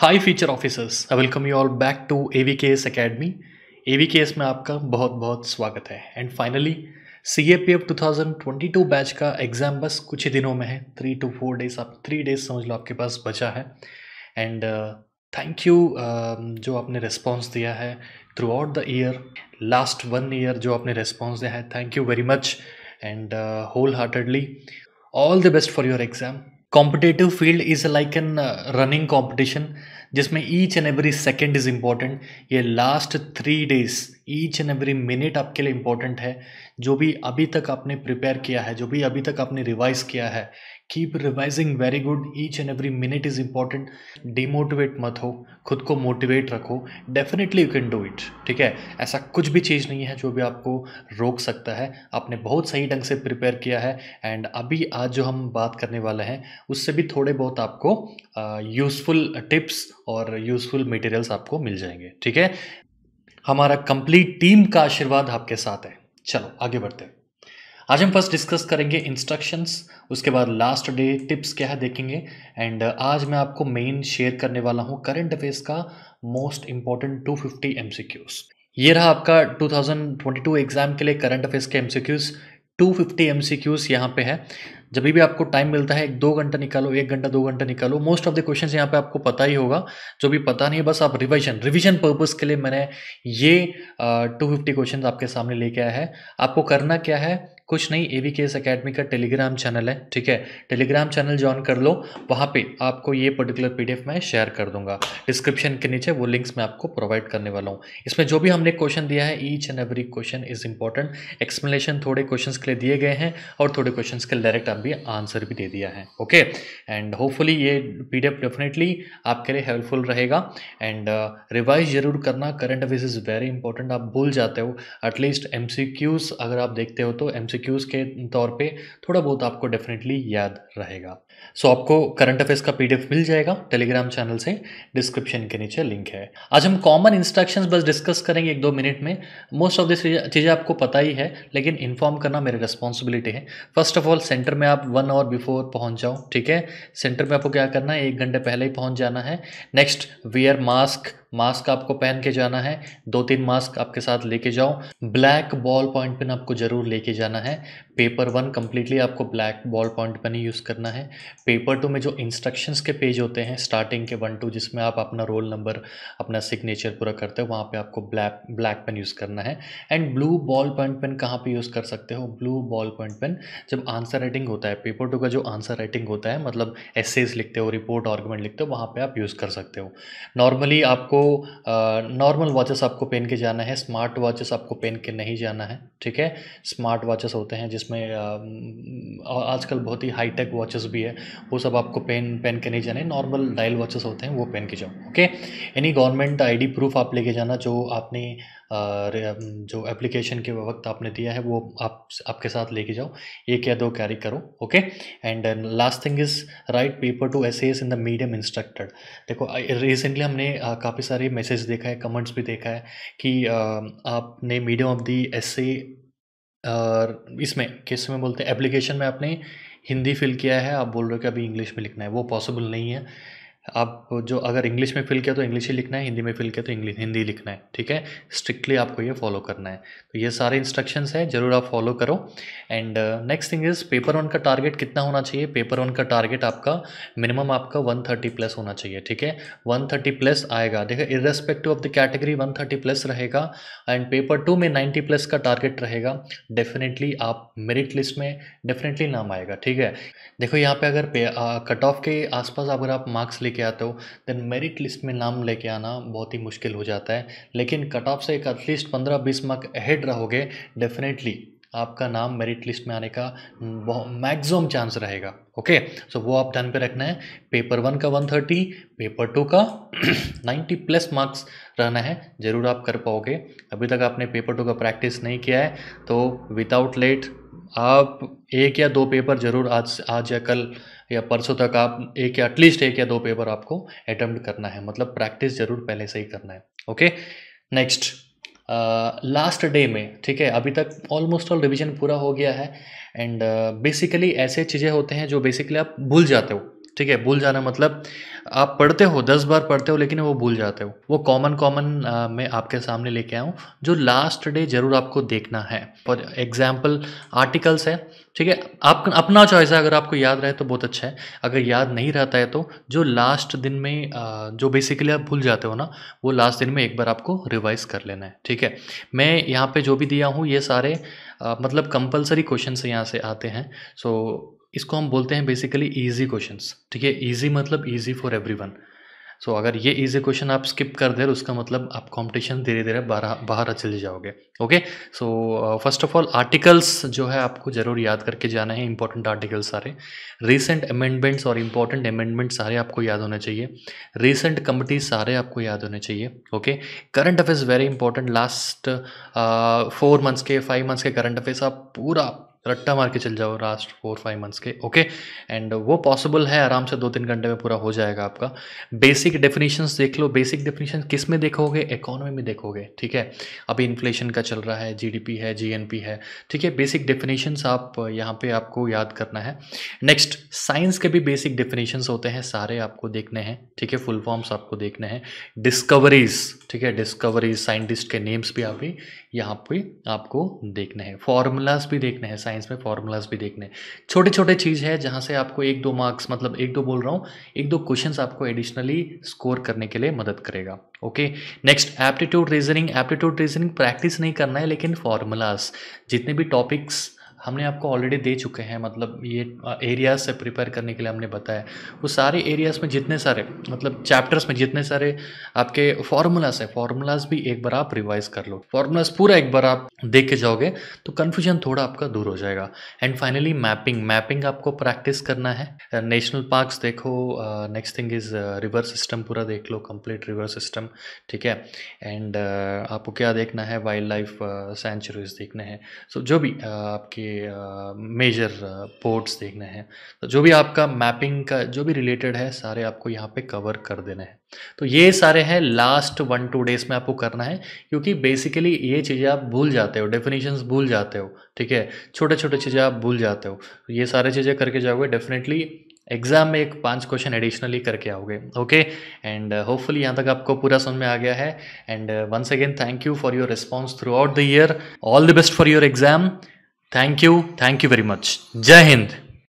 High future officers I welcome you all back to A V K S academy A V K S में आपका बहुत बहुत स्वागत है and finally C A P F two thousand twenty two batch का exam बस कुछ ही दिनों में है थ्री टू फोर डेज आप थ्री डेज समझ लो आपके पास बचा है एंड थैंक यू जो आपने रिस्पॉन्स दिया है throughout the year last one year जो आपने रिस्पॉन्स दिया है thank you very much and wholeheartedly all the best for your exam competitive field is like an running competition जिसमें each and every second is important ये last three days each and every minute आपके लिए important है जो भी अभी तक आपने प्रिपेयर किया है जो भी अभी तक आपने रिवाइज किया है keep revising very good each and every minute is important demotivate मत हो खुद को मोटिवेट रखो definitely you can do it ठीक है ऐसा कुछ भी चीज़ नहीं है जो भी आपको रोक सकता है आपने बहुत सही ढंग से प्रिपेयर किया है एंड अभी आज जो हम बात करने वाले हैं उससे भी थोड़े बहुत आपको यूज़फुल टिप्स और यूज़फुल मटेरियल्स आपको मिल जाएंगे ठीक है हमारा कंप्लीट टीम का आशीर्वाद आपके साथ है चलो आगे बढ़ते हैं आज हम फर्स्ट डिस्कस करेंगे इंस्ट्रक्शंस उसके बाद लास्ट डे टिप्स क्या है देखेंगे एंड uh, आज मैं आपको मेन शेयर करने वाला हूँ करंट अफेयर्स का मोस्ट इंपॉर्टेंट 250 फिफ्टी एमसीक्यूज ये रहा आपका 2022 एग्जाम के लिए करंट अफेयर्स के एमसीक्यूज 250 एमसीक्यूज यहाँ पे है जब भी आपको टाइम मिलता है एक दो घंटा निकालो एक घंटा दो घंटा निकालो मोस्ट ऑफ द क्वेश्चन यहाँ पे आपको पता ही होगा जो भी पता नहीं है बस आप रिविजन रिविजन पर्पज़ के लिए मैंने ये टू फिफ्टी क्वेश्चन आपके सामने लेके आया है आपको करना क्या है कुछ नहीं A V K S academy का टेलीग्राम चैनल है ठीक है टेलीग्राम चैनल ज्वाइन कर लो वहाँ पे आपको ये पर्टिकुलर पीडीएफ मैं शेयर कर दूंगा डिस्क्रिप्शन के नीचे वो लिंक्स मैं आपको प्रोवाइड करने वाला हूँ इसमें जो भी हमने क्वेश्चन दिया है each and every question is important explanation थोड़े क्वेश्चन के लिए दिए गए हैं और थोड़े क्वेश्चन के डायरेक्ट आप भी आंसर भी दे दिया है ओके एंड होपफुली ये पीडीएफ डेफिनेटली आपके लिए हेल्पफुल रहेगा एंड रिवाइज uh, जरूर करना current affairs is very important आप भूल जाते हो एटलीस्ट एम अगर आप देखते हो तो एम के तौर पर थोड़ा बहुत आपको डेफिनेटली याद रहेगा सो so, आपको करंट अफेयर्स का पी मिल जाएगा टेलीग्राम चैनल से डिस्क्रिप्शन के नीचे लिंक है आज हम कॉमन इंस्ट्रक्शन बस डिस्कस करेंगे एक दो मिनट में मोस्ट ऑफ दिस चीज़ें आपको पता ही है लेकिन इन्फॉर्म करना मेरी रिस्पॉन्सिबिलिटी है फर्स्ट ऑफ ऑल सेंटर में में आप वन आवर बिफोर पहुंच जाओ ठीक है सेंटर में आपको क्या करना है एक घंटे पहले ही पहुंच जाना है नेक्स्ट वेयर मास्क मास्क आपको पहन के जाना है दो तीन मास्क आपके साथ लेके जाओ ब्लैक बॉल पॉइंट पेन आपको ज़रूर लेके जाना है पेपर वन कम्प्लीटली आपको ब्लैक बॉल पॉइंट पेन ही यूज़ करना है पेपर टू में जो इंस्ट्रक्शंस के पेज होते हैं स्टार्टिंग के वन टू जिसमें आप अपना रोल नंबर अपना सिग्नेचर पूरा करते हो वहाँ पर आपको ब्लैक ब्लैक पेन यूज़ करना है and blue ball point pen कहाँ पर यूज़ कर सकते हो ब्लू बॉल पॉइंट पेन जब आंसर राइटिंग होता है पेपर टू का जो आंसर राइटिंग होता है मतलब एसेज लिखते हो रिपोर्ट आर्गूमेंट लिखते हो वहाँ पर आप यूज़ कर सकते हो नॉर्मली आपको नॉर्मल तो, वॉचेस आपको पहन के जाना है स्मार्ट वॉचेस आपको पहन के नहीं जाना है ठीक है स्मार्ट वॉचेस होते हैं जिसमें आजकल बहुत ही हाईटेक वॉचेस भी है वो सब आपको पेन पहन के नहीं जाने नॉर्मल डायल वॉचेस होते हैं वो पहन के जाओ okay any government ID proof आप लेके जाना जो आपने जो एप्लीकेशन के वक्त आपने दिया है वो आप आपके साथ लेके जाओ एक या दो कैरी करो okay and last thing is write paper two as in the medium instructed देखो रिसेंटली हमने काफ़ी सारे मैसेज देखा है कमेंट्स भी देखा है कि आपने मीडियम ऑफ दी एस इसमें किस में बोलते हैं एप्लीकेशन में आपने हिंदी फिल किया है आप बोल रहे हो कि अभी इंग्लिश में लिखना है वो पॉसिबल नहीं है आप जो अगर इंग्लिश में फिल किया तो इंग्लिश ही लिखना है हिंदी में फिल किया तो इंग्लिश हिंदी लिखना है ठीक है स्ट्रिक्टली आपको ये फॉलो करना है तो ये सारे इंस्ट्रक्शंस हैं जरूर आप फॉलो करो and next thing is paper one का टारगेट कितना होना चाहिए पेपर वन का टारगेट आपका मिनिमम आपका वन थर्टी प्लस होना चाहिए ठीक है वन थर्टी प्लस आएगा देखो irrespective of the category one thirty plus रहेगा एंड पेपर टू में नाइन्टी प्लस का टारगेट रहेगा डेफिनेटली आप मेरिट लिस्ट में डेफिनेटली नाम आएगा ठीक है देखो यहाँ पे अगर कट ऑफ uh, के आसपास अगर आप मार्क्स लेके आते हो देन मेरिट लिस्ट में नाम लेके आना बहुत ही मुश्किल हो जाता है लेकिन कट ऑफ से एक एटलीस्ट पंद्रह बीस मार्क अहेड रहोगे डेफिनेटली आपका नाम मेरिट लिस्ट में आने का मैक्सिमम चांस रहेगा ओके सो वो आप ध्यान पे रखना है पेपर वन का वन थर्टी पेपर टू का नाइन्टी प्लस मार्क्स रहना है ज़रूर आप कर पाओगे अभी तक आपने पेपर टू का प्रैक्टिस नहीं किया है तो विदाउट लेट आप एक या दो पेपर ज़रूर आज आज या कल या परसों तक आप एक या एटलीस्ट एक या दो पेपर आपको अटैम्प्ट करना है मतलब प्रैक्टिस ज़रूर पहले से ही करना है ओके नेक्स्ट लास्ट डे में ठीक है अभी तक ऑलमोस्ट ऑल रिविजन पूरा हो गया है एंड बेसिकली uh, ऐसे चीज़ें होते हैं जो बेसिकली आप भूल जाते हो ठीक है भूल जाना मतलब आप पढ़ते हो दस बार पढ़ते हो लेकिन वो भूल जाते हो वो कॉमन कॉमन मैं आपके सामने लेके आऊँ जो लास्ट डे ज़रूर आपको देखना है फॉर एग्जाम्पल आर्टिकल्स है ठीक है आप अपना चॉइस है अगर आपको याद रहे तो बहुत अच्छा है अगर याद नहीं रहता है तो जो लास्ट दिन में जो बेसिकली आप भूल जाते हो ना वो लास्ट दिन में एक बार आपको रिवाइज कर लेना है ठीक है मैं यहाँ पर जो भी दिया हूँ ये सारे मतलब कंपलसरी क्वेश्चन यहाँ से आते हैं सो इसको हम बोलते हैं बेसिकली ईजी क्वेश्चन ठीक है ईजी मतलब easy for everyone so अगर ये ईजी क्वेश्चन आप स्किप कर दे उसका मतलब आप कॉम्पिटिशन धीरे धीरे बाहर चले जाओगे okay so first of all articles जो है आपको ज़रूर याद करके जाना है इंपॉर्टेंट आर्टिकल्स सारे रीसेंट अमेंडमेंट्स और इंपॉर्टेंट अमेंडमेंट सारे आपको याद होने चाहिए रीसेंट कमिटी सारे आपको याद होने चाहिए okay current affairs very important last four months के फाइव मंथ्स के करंट अफेयर्स आप पूरा रट्टा मार के चल जाओ लास्ट फोर फाइव मंथ्स के ओके एंड वो पॉसिबल है आराम से दो तीन घंटे में पूरा हो जाएगा आपका बेसिक डेफिनेशंस देख लो बेसिक डेफिनेशन किस में देखोगे इकोनॉमी में देखोगे ठीक है अभी इन्फ्लेशन का चल रहा है जीडीपी है जीएनपी है ठीक है बेसिक डेफिनेशंस आप यहाँ पे आपको याद करना है नेक्स्ट साइंस के भी बेसिक डेफिनेशंस होते हैं सारे आपको देखने हैं ठीक है फुल फॉर्म्स आपको देखने हैं डिस्कवरीज ठीक है डिस्कवरीज साइंटिस्ट के नेम्स भी आप यहाँ पर आपको देखने हैं फॉर्मूलाज भी देखने हैं साइंस साइंस में फार्मूलाज भी देखने छोटे छोटे चीज़ है जहाँ से आपको एक दो मार्क्स मतलब एक दो बोल रहा हूँ एक दो क्वेश्चन आपको एडिशनली स्कोर करने के लिए मदद करेगा okay next aptitude reasoning aptitude reasoning practice नहीं करना है लेकिन फार्मूलाज जितने भी टॉपिक्स हमने आपको ऑलरेडी दे चुके हैं मतलब ये एरियाज से प्रिपेयर करने के लिए हमने बताया वो सारे एरियाज में जितने सारे मतलब चैप्टर्स में जितने सारे आपके फार्मूलाज हैं फार्मूलाज भी एक बार आप रिवाइज कर लो फार्मूलाज पूरा एक बार आप देख के जाओगे तो कन्फ्यूजन थोड़ा आपका दूर हो जाएगा एंड फाइनली मैपिंग मैपिंग आपको प्रैक्टिस करना है नेशनल पार्क्स देखो next thing is river system पूरा देख लो कंप्लीट रिवर सिस्टम ठीक है एंड आपको क्या देखना है वाइल्ड लाइफ सेंचुरीज देखने हैं सो जो भी आपके मेजर पोर्ट्स देखने हैं तो जो भी आपका मैपिंग का जो भी रिलेटेड है सारे आपको यहाँ पे कवर कर देने हैं तो ये सारे हैं लास्ट वन टू डेज में आपको करना है क्योंकि बेसिकली ये चीज़ें आप भूल जाते हो डेफिनेशंस भूल जाते हो ठीक है छोटे छोटे चीज़ें आप भूल जाते हो ये सारे चीज़ें करके जाओगे डेफिनेटली एग्जाम में एक पांच क्वेश्चन एडिशनली करके आओगे ओके एंड होपफुली यहाँ तक आपको पूरा समझ में आ गया है and once again thank you for your response throughout the year all the best for your exam Thank you. Thank you very much. Jai Hind.